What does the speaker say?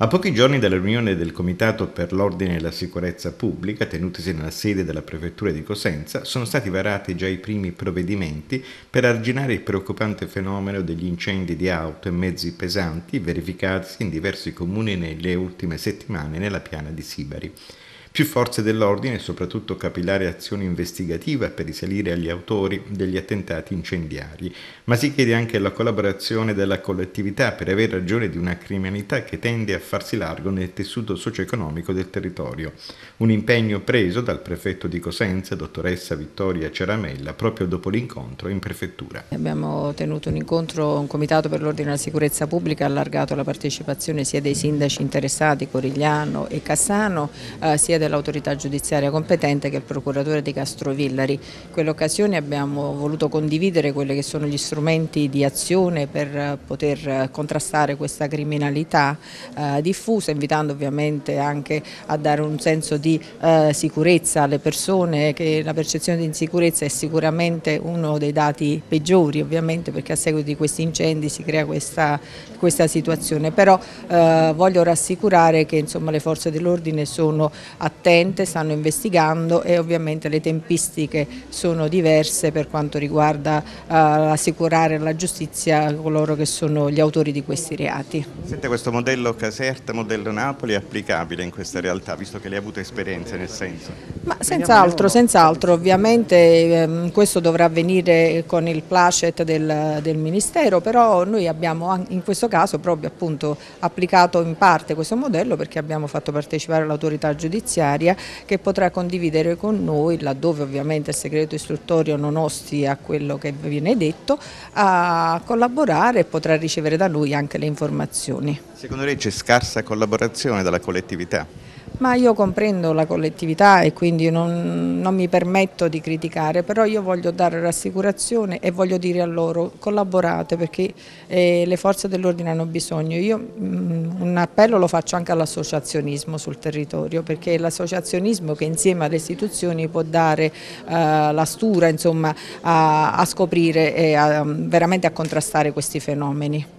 A pochi giorni dalla riunione del Comitato per l'Ordine e la Sicurezza Pubblica, tenutasi nella sede della Prefettura di Cosenza, sono stati varati già i primi provvedimenti per arginare il preoccupante fenomeno degli incendi di auto e mezzi pesanti verificatisi in diversi comuni nelle ultime settimane nella piana di Sibari più forze dell'ordine e soprattutto capillare azione investigativa per risalire agli autori degli attentati incendiari, ma si chiede anche la collaborazione della collettività per avere ragione di una criminalità che tende a farsi largo nel tessuto socio-economico del territorio. Un impegno preso dal prefetto di Cosenza, dottoressa Vittoria Ceramella, proprio dopo l'incontro in prefettura. Abbiamo tenuto un incontro, un comitato per l'ordine e la sicurezza pubblica ha allargato la partecipazione sia dei sindaci interessati, Corigliano e Cassano, eh, sia dell'autorità giudiziaria competente che è il procuratore di Castrovillari. In quell'occasione abbiamo voluto condividere quelli che sono gli strumenti di azione per poter contrastare questa criminalità eh, diffusa, invitando ovviamente anche a dare un senso di eh, sicurezza alle persone, che la percezione di insicurezza è sicuramente uno dei dati peggiori ovviamente perché a seguito di questi incendi si crea questa, questa situazione, però eh, voglio rassicurare che insomma, le forze dell'ordine sono attive attente, stanno investigando e ovviamente le tempistiche sono diverse per quanto riguarda eh, assicurare la giustizia a coloro che sono gli autori di questi reati. Sente questo modello Caserta, modello Napoli è applicabile in questa realtà, visto che lei ha avuto esperienze nel senso? Ma senz'altro, senz'altro, ovviamente ehm, questo dovrà avvenire con il placet del, del Ministero, però noi abbiamo in questo caso proprio appunto applicato in parte questo modello perché abbiamo fatto partecipare l'autorità giudiziaria giudiziaria che potrà condividere con noi, laddove ovviamente il segreto istruttorio non osti a quello che viene detto, a collaborare e potrà ricevere da noi anche le informazioni. Secondo lei c'è scarsa collaborazione dalla collettività? Ma io comprendo la collettività e quindi non, non, mi permetto di criticare, però io voglio dare rassicurazione e voglio dire a loro collaborate perché eh, le forze dell'ordine hanno bisogno. Io mh, mm, un appello lo faccio anche all'associazionismo sul territorio perché è l'associazionismo che insieme alle istituzioni può dare eh, la stura insomma, a, a scoprire e a, mm, veramente a contrastare questi fenomeni.